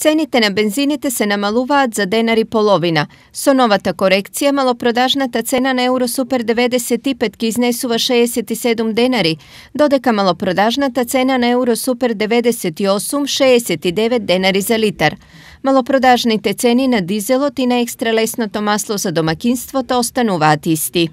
Цените на бензините се намалуваат за денари половина. Со новата корекција, малопродажната цена на Евросупер 95 ки изнесува 67 денари, додека малопродажната цена на Евросупер 98 69 денари за литар. Малопродажните цени на дизелот и на екстралесното масло за домакинството остануваат исти.